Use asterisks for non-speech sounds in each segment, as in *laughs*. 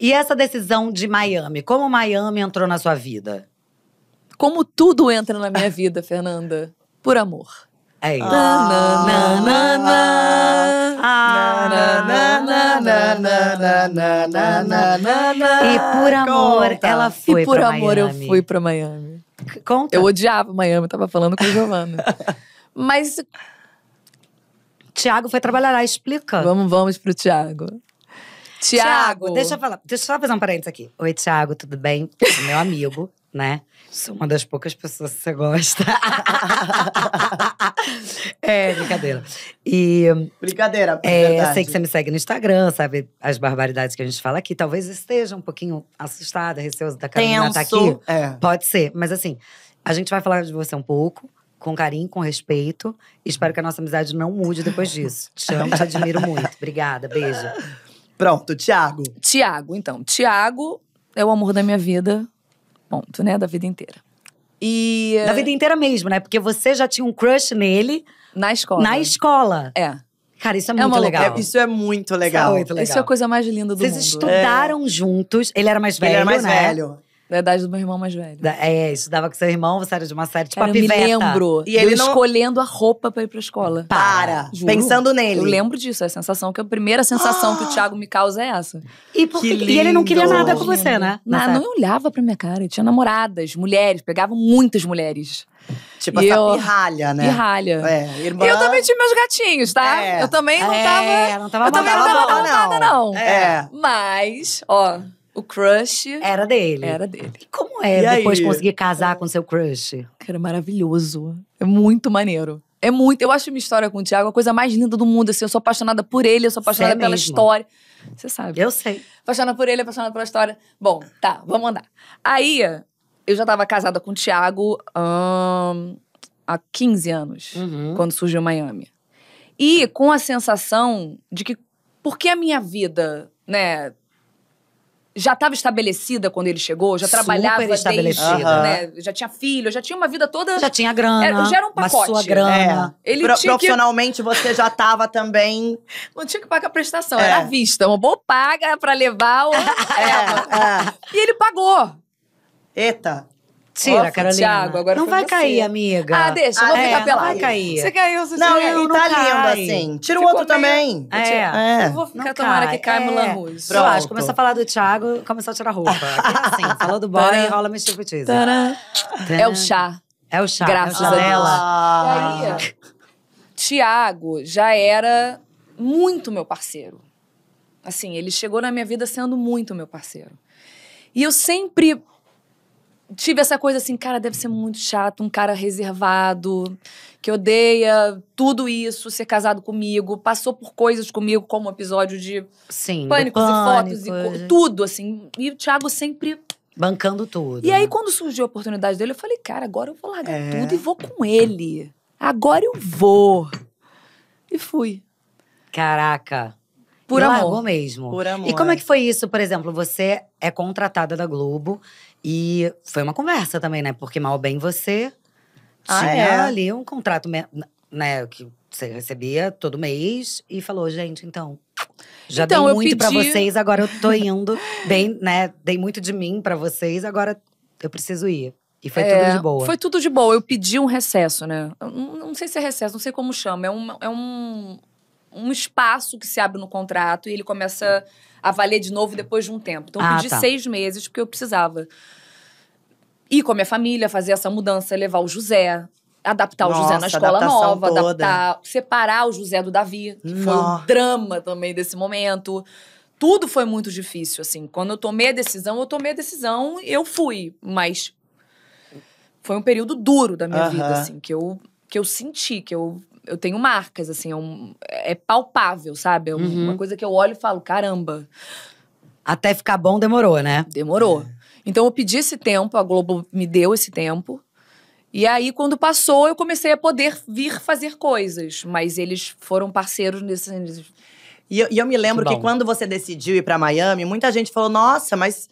E essa decisão de Miami, como Miami entrou na sua vida? Como tudo entra na minha vida, Fernanda? Por amor. É ah. isso. E por amor, Conta. ela foi. E por amor, Miami. eu fui pra Miami. Conta. Eu odiava Miami, tava falando com o Giovana. *laughs* Mas. Tiago foi trabalhar lá, explica. Vamos, vamos pro Tiago. Tiago, deixa eu falar. Deixa eu só fazer um parênteses aqui. Oi, Tiago, tudo bem? Meu amigo, *laughs* né? Sou uma das poucas pessoas que você gosta. *laughs* é, brincadeira. E, brincadeira, é, Eu sei que você me segue no Instagram, sabe as barbaridades que a gente fala aqui. Talvez esteja um pouquinho assustada, receosa da Carolina estar tá aqui. É. Pode ser, mas assim, a gente vai falar de você um pouco com carinho, com respeito. Espero que a nossa amizade não mude depois disso. Te amo, te admiro muito. Obrigada, beijo. Pronto, Tiago. Tiago, então. Tiago é o amor da minha vida, ponto, né? Da vida inteira. E. Da vida inteira mesmo, né? Porque você já tinha um crush nele. Na escola. Na escola. É. Cara, isso é, é muito legal. É, isso é muito legal. Isso é muito legal. Isso é a coisa mais linda do Vocês mundo. Vocês estudaram é. juntos. Ele era mais velho, Ele era mais né? velho. Da idade do meu irmão mais velho. Da, é, estudava com seu irmão, você era de uma série tipo Cara, a Eu me lembro. E ele eu não... escolhendo a roupa pra ir pra escola. Para! Juro. Pensando nele. Eu lembro disso, é a sensação que a primeira sensação que o *gasps* Thiago me causa é essa. E, porque, e ele não queria nada com você, né? Não, não olhava pra minha cara. Eu tinha namoradas, mulheres, pegava muitas mulheres. Tipo e essa eu... pirralha, né? Pirralha. É, irmã... E eu também tinha meus gatinhos, tá? É. Eu também não é, tava. É, não tava eu também não tava boa, não. não. É. Mas, ó. O crush. Era dele. Era dele. E como é e depois aí? conseguir casar com seu crush? Cara, maravilhoso. É muito maneiro. É muito. Eu acho minha história com o Thiago a coisa mais linda do mundo. Assim, eu sou apaixonada por ele, eu sou apaixonada Cê é pela mesmo. história. Você sabe. Eu sei. Apaixonada por ele, apaixonada pela história. Bom, tá, vamos andar. Aí, eu já tava casada com o Thiago hum, há 15 anos, uhum. quando surgiu Miami. E com a sensação de que, por que a minha vida, né, já estava estabelecida quando ele chegou, já Super trabalhava estabelecida, desde, uhum. né? Já tinha filho, já tinha uma vida toda. Já tinha grana. Era, já era um pacote. Mas sua grana. É. Ele Pro, profissionalmente que... você já estava também. *laughs* Não tinha que pagar prestação, é. era à vista, uma boa paga para levar o. *laughs* É, é, é. E ele pagou. Eita. Tira, cara. Carolina. Thiago, agora não vai você. cair, amiga. Ah, deixa, eu vou é, ficar pelada. Não vai cair. Você caiu, você Não, caiu, e tá lindo assim. Tira o outro também. É. é. Eu vou ficar não tomara cai. que cai é. Mulan Rouge. Eu acho, começa a falar do Thiago, começar a tirar roupa. *laughs* assim, falou do boy, rola meu tipo É o chá. É o chá. Graças é o chá a ela. Ah. Tiago já era muito meu parceiro. Assim, ele chegou na minha vida sendo muito meu parceiro. E eu sempre tive essa coisa assim, cara, deve ser muito chato, um cara reservado, que odeia tudo isso, ser casado comigo, passou por coisas comigo, como episódio de Sim, pânicos pânico, e fotos e é. tudo, assim. E o Thiago sempre. Bancando tudo. E aí, né? quando surgiu a oportunidade dele, eu falei, cara, agora eu vou largar é. tudo e vou com ele. Agora eu vou. E fui. Caraca. Por e amor. mesmo. Por amor. E como é que foi isso, por exemplo? Você é contratada da Globo, e foi uma conversa também, né? Porque mal bem você ah, tinha é? ali um contrato, né? Que você recebia todo mês e falou, gente, então. Já então, dei muito pedi... para vocês, agora eu tô indo. bem, né? Dei muito de mim para vocês, agora eu preciso ir. E foi é, tudo de boa. Foi tudo de boa. Eu pedi um recesso, né? Não, não sei se é recesso, não sei como chama. É um, é um, um espaço que se abre no contrato e ele começa a valer de novo depois de um tempo. Então, eu ah, pedi tá. seis meses, porque eu precisava ir com a minha família, fazer essa mudança, levar o José, adaptar Nossa, o José na escola nova, toda. adaptar, separar o José do Davi, que Nossa. foi um drama também desse momento. Tudo foi muito difícil, assim. Quando eu tomei a decisão, eu tomei a decisão, eu fui, mas foi um período duro da minha uh -huh. vida, assim, que eu que eu senti, que eu eu tenho marcas, assim, é, um, é palpável, sabe? É um, uhum. uma coisa que eu olho e falo, caramba. Até ficar bom demorou, né? Demorou. É. Então eu pedi esse tempo, a Globo me deu esse tempo. E aí, quando passou, eu comecei a poder vir fazer coisas. Mas eles foram parceiros nesses. E eu, e eu me lembro que, que quando você decidiu ir para Miami, muita gente falou: nossa, mas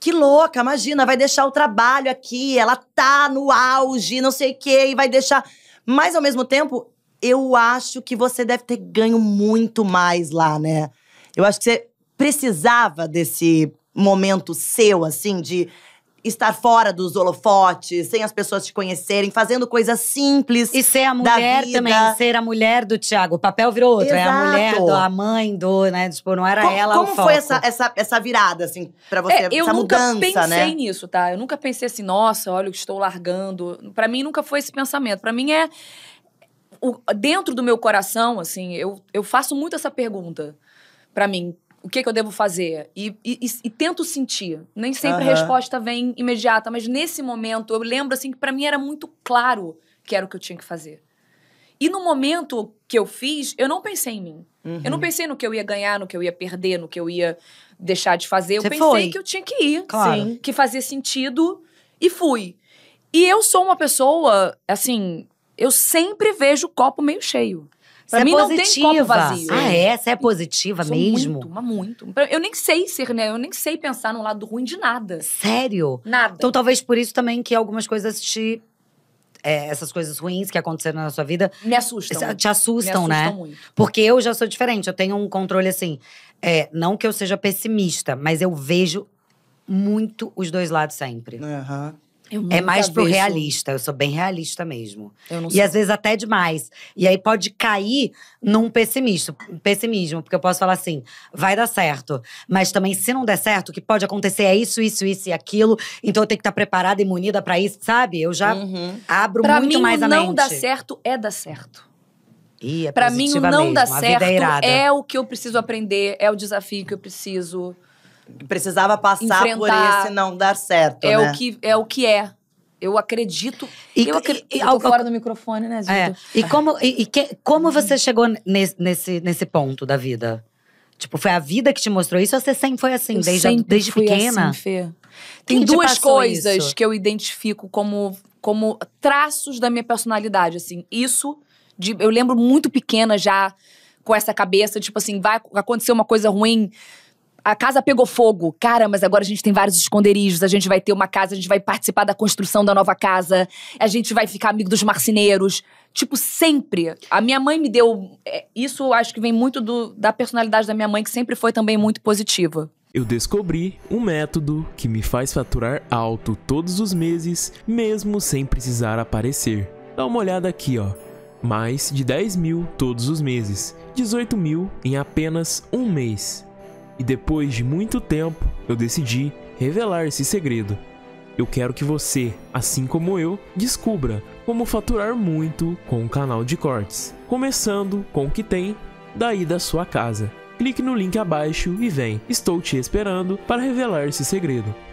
que louca, imagina, vai deixar o trabalho aqui, ela tá no auge, não sei o quê, e vai deixar. Mas ao mesmo tempo, eu acho que você deve ter ganho muito mais lá, né? Eu acho que você precisava desse momento seu, assim, de estar fora dos holofotes, sem as pessoas te conhecerem, fazendo coisas simples. E ser a mulher também, ser a mulher do Tiago. O papel virou outro, Exato. é a mulher, do, a mãe do, né? Tipo, não era ela como o Como foi essa, essa, essa virada, assim, pra você, é, essa mudança, né? Eu nunca pensei né? nisso, tá? Eu nunca pensei assim, nossa, olha, eu estou largando. Pra mim, nunca foi esse pensamento. Pra mim, é o, dentro do meu coração, assim, eu, eu faço muito essa pergunta para mim. O que, que, eu devo fazer? E, e, e tento sentir. Nem sempre uhum. a resposta vem imediata, mas nesse momento eu lembro assim que para mim era muito claro que era o que eu tinha que fazer. E no momento que eu fiz, eu não pensei em mim. Uhum. Eu não uhum. pensei no que eu ia ganhar, no que eu ia perder, no que eu ia deixar de fazer. Eu Você pensei foi. que eu tinha que ir, claro. Sim, que fazia sentido e fui. E eu sou uma pessoa, assim, eu sempre vejo o copo meio cheio. Pra é mim é positiva. não tem copo vazio. Ah, é? Você é positiva Sou mesmo? Muito, mas muito. Eu nem sei ser, né? Eu nem sei pensar no lado ruim de nada. Sério? Nada. Então talvez por isso também que algumas coisas te... É, essas coisas ruins que aconteceram na sua vida... Me assustam. Te assustam, Me assustam né? Assustam muito. Porque eu já sou diferente. Eu tenho um controle assim... É, não que eu seja pessimista, mas eu vejo muito os dois lados sempre. Uhum. É mais pro vejo. realista, eu sou bem realista mesmo. e às vezes até demais. E aí pode cair num pessimismo, pessimismo, porque eu posso falar assim, vai dar certo. Mas também, se não der certo, o que pode acontecer é isso, isso, isso e aquilo. Então eu tenho que estar tá preparada e munida para isso, sabe? Eu já uhum. abro pra muito mim, mais a mente. não dar certo é dar certo. é pra mim, o não mesmo. dar é certo é, é o que eu preciso aprender, é o desafio que eu preciso precisava passar por esse não dar certo. É, né? o, que, é o que é. Eu acredito. E, eu acredito e, eu fora do microfone, né, gente? É. E, como, e, e que, como você chegou nesse, nesse, nesse ponto da vida? Tipo, foi a vida que te mostrou isso ou você sempre foi assim, eu desde, desde pequena? Assim, Fê. Tem duas coisas isso? que eu identifico como, como traços da minha personalidade, assim. Isso, de, eu lembro muito pequena já, com essa cabeça, tipo assim, vai acontecer uma coisa ruim a casa pegou fogo. Cara, mas agora a gente tem vários esconderijos. A gente vai ter uma casa, a gente vai participar da construção da nova casa. A gente vai ficar amigo dos marceneiros. Tipo, sempre. A minha mãe me deu. É, isso acho que vem muito do, da personalidade da minha mãe, que sempre foi também muito positiva. Eu descobri um método que me faz faturar alto todos os meses, mesmo sem precisar aparecer. Dá uma olhada aqui, ó. Mais de 10 mil todos os meses, 18 mil em apenas um mês. E depois de muito tempo, eu decidi revelar esse segredo. Eu quero que você, assim como eu, descubra como faturar muito com o canal de cortes, começando com o que tem daí da sua casa. Clique no link abaixo e vem. Estou te esperando para revelar esse segredo.